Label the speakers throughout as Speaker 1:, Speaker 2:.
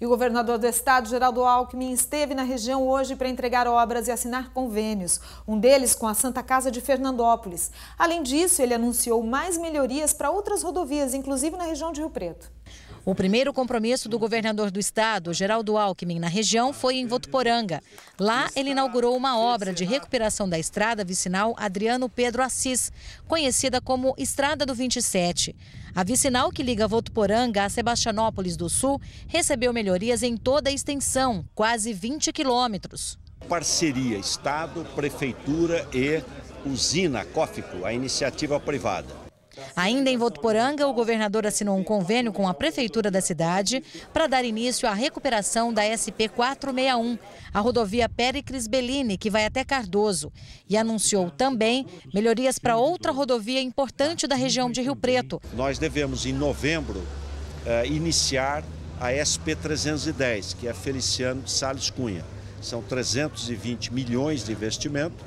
Speaker 1: E o governador do estado, Geraldo Alckmin, esteve na região hoje para entregar obras e assinar convênios, um deles com a Santa Casa de Fernandópolis. Além disso, ele anunciou mais melhorias
Speaker 2: para outras rodovias, inclusive na região de Rio Preto. O primeiro compromisso do governador do estado, Geraldo Alckmin, na região foi em Votuporanga. Lá, ele inaugurou uma obra de recuperação da estrada vicinal Adriano Pedro Assis, conhecida como Estrada do 27. A vicinal que liga Votuporanga a Sebastianópolis do Sul recebeu melhor melhorias em toda a extensão, quase 20 quilômetros.
Speaker 3: Parceria Estado, Prefeitura e Usina Cófico, a iniciativa privada.
Speaker 2: Ainda em Votuporanga, o governador assinou um convênio com a prefeitura da cidade para dar início à recuperação da SP 461, a rodovia Péricles Bellini, que vai até Cardoso, e anunciou também melhorias para outra rodovia importante da região de Rio
Speaker 3: Preto. Nós devemos, em novembro, eh, iniciar a SP 310, que é Feliciano de Sales Cunha. São 320 milhões de investimento,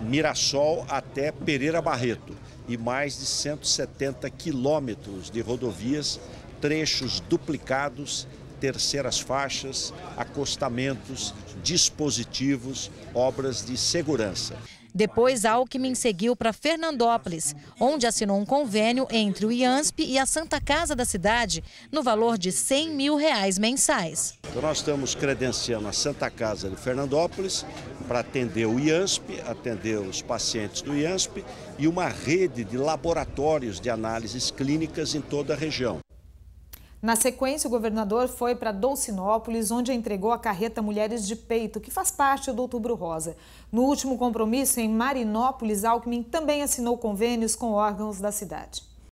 Speaker 3: Mirassol até Pereira Barreto e mais de 170 quilômetros de rodovias, trechos duplicados, terceiras faixas, acostamentos, dispositivos, obras de segurança.
Speaker 2: Depois, Alckmin seguiu para Fernandópolis, onde assinou um convênio entre o IANSP e a Santa Casa da cidade, no valor de 100 mil reais mensais.
Speaker 3: Então nós estamos credenciando a Santa Casa de Fernandópolis para atender o IANSP, atender os pacientes do IANSP e uma rede de laboratórios de análises clínicas em toda a região.
Speaker 1: Na sequência, o governador foi para Dolcinópolis, onde entregou a carreta Mulheres de Peito, que faz parte do Outubro Rosa. No último compromisso, em Marinópolis, Alckmin também assinou convênios com órgãos da cidade.